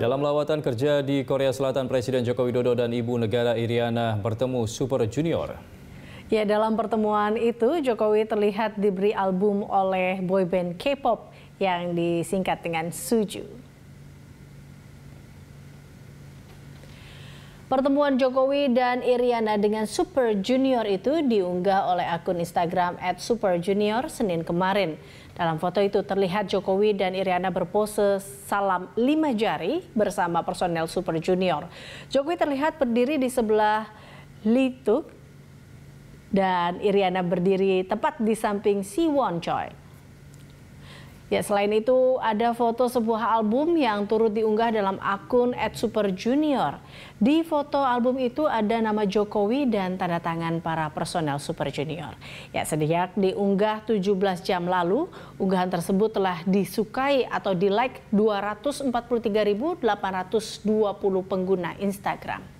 Dalam lawatan kerja di Korea Selatan, Presiden Joko Widodo dan Ibu Negara Iriana bertemu Super Junior. Ya, dalam pertemuan itu Jokowi terlihat diberi album oleh boyband K-pop yang disingkat dengan Suju. Pertemuan Jokowi dan Iriana dengan Super Junior itu diunggah oleh akun Instagram @superjunior Senin kemarin. Dalam foto itu terlihat Jokowi dan Iriana berpose salam lima jari bersama personel Super Junior. Jokowi terlihat berdiri di sebelah Lituk dan Iriana berdiri tepat di samping Siwon Choi. Ya, selain itu ada foto sebuah album yang turut diunggah dalam akun @superjunior. Di foto album itu ada nama Jokowi dan tanda tangan para personel Super Junior. Ya, sejak diunggah 17 jam lalu, unggahan tersebut telah disukai atau di-like 243.820 pengguna Instagram.